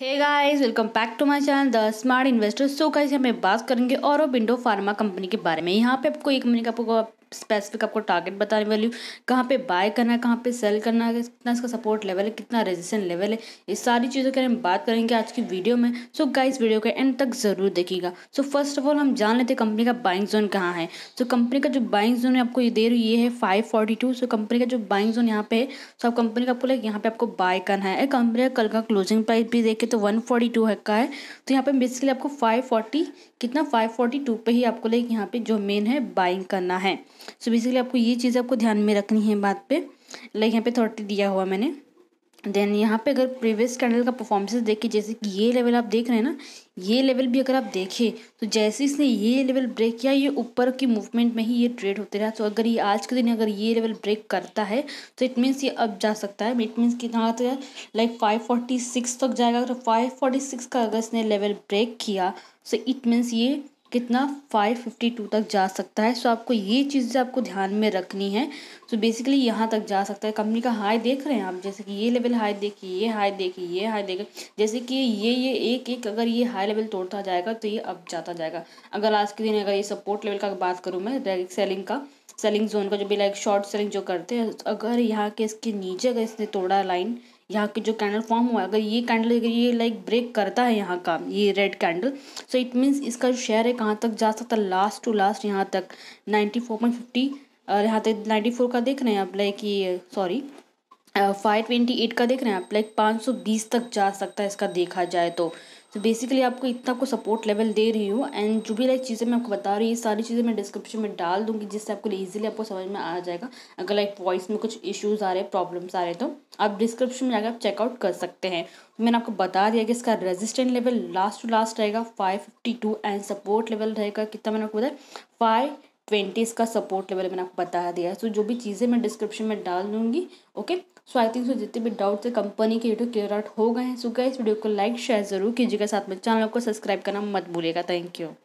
hey guys welcome back to my channel the smart investor so guys हमें बात करेंगे और विंडो फार्मा कंपनी के बारे में यहाँ पे आपको एक कंपनी का आपको स्पेसिफिक आपको टारगेट बताने वाली हूँ कहाँ पे बाय करना है कहाँ पे सेल करना है कितना इसका सपोर्ट लेवल है कितना रेजिस्टेंस लेवल है ये सारी चीज़ों के बारे में बात करेंगे आज की वीडियो में सो so, गाइस वीडियो के एंड तक ज़रूर देखिएगा सो फर्स्ट ऑफ ऑल हम जान लेते हैं कंपनी का बाइंग जोन कहाँ है सो so, कंपनी का जो बाइंग जोन है आपको ये दे रही है five forty two so company का जो बाइंग जोन यहाँ पे है सो आप कंपनी का आपको लाइक यहाँ पे आपको बाय करना है कंपनी का कल का क्लोजिंग प्राइस भी देखे तो वन फोर्टी टू है का है तो यहाँ पे बेसिकली आपको फाइव फोर्टी कितना फाइव फोर्टी टू पे ही आपको लाइक यहाँ पे जो मेन है बाइंग करना है सो बेसिकली आपको ये चीज़ आपको ध्यान में रखनी है बात पे लाइक यहाँ पे थर्टी दिया हुआ मैंने देन यहाँ पे अगर प्रीवियस कैंडल का परफॉर्मेंस देखे जैसे कि ये लेवल आप देख रहे हैं ना ये लेवल भी अगर आप देखें तो जैसे इसने ये लेवल ब्रेक किया ये ऊपर की मूवमेंट में ही ये ट्रेड होते रहा तो अगर ये आज के दिन अगर ये लेवल ब्रेक करता है तो इट मीन्स ये अब जा सकता है इट मीन्स कि कहाँ तक लाइक फाइव फोर्टी सिक्स तक जाएगा अगर फाइव फोर्टी सिक्स का अगर इसने लेवल ब्रेक किया तो इट मीन्स ये कितना 552 तक जा सकता है सो आपको ये चीज़ें आपको ध्यान में रखनी है सो बेसिकली यहाँ तक जा सकता है कंपनी का हाई देख रहे हैं आप जैसे कि ये लेवल हाई देखिए ये हाई देखिए ये हाई देखिए जैसे कि ये ये एक एक अगर ये हाई लेवल तोड़ता जाएगा तो ये अब जाता जाएगा अगर आज के दिन अगर ये सपोर्ट लेवल का बात करूँ मैं डायरेक्ट सेलिंग का सेलिंग जोन का जो भी लाइक शॉर्ट सेलिंग जो करते हैं अगर यहाँ के इसके नीचे अगर इसने तोड़ा लाइन यहाँ के जो कैंडल फॉर्म हुआ है अगर ये कैंडल अगर ये लाइक ब्रेक करता है यहाँ का ये red candle so it means इसका जो शेयर है कहाँ तक जा सकता है लास्ट टू लास्ट यहाँ तक नाइन्टी फोर पॉइंट फिफ्टी और यहाँ तक नाइन्टी फोर का देख रहे हैं आप लाइक ये सॉरी फाइव ट्वेंटी एट का देख रहे हैं आप लाइक पाँच सौ बीस तक जा सकता है इसका देखा जाए तो तो बेसिकली आपको इतना आपको सपोर्ट लेवल दे रही हूँ एंड जो भी लाइक चीज़ें मैं आपको बता रही हूँ ये सारी चीज़ें मैं डिस्क्रिप्शन में डाल दूँगी जिससे आपको ईजिली आपको समझ में आ जाएगा अगर लाइक वॉइस में कुछ इश्यूज़ आ रहे हैं प्रॉब्लम्स आ रहे हैं तो आप डिस्क्रिप्शन में जाकर आप चेकआउट कर सकते हैं तो मैंने आपको बता दिया कि इसका resistant level last to last रहेगा five fifty two and support level रहेगा कितना मैंने आपको बताया फाइव ट्वेंटीज़ का सपोर्ट लेवल मैंने आपको बता दिया है सो जो भी चीज़ें मैं डिस्क्रिप्शन में डाल दूँगी okay so I think so जितने भी डाउट थे कंपनी के वीडियो क्लियर आउट हो गए हैं सो गए इस वीडियो को लाइक शेयर ज़रूर कीजिएगा साथ में चैनल को सब्सक्राइब करना मत भूलिएगा थैंक यू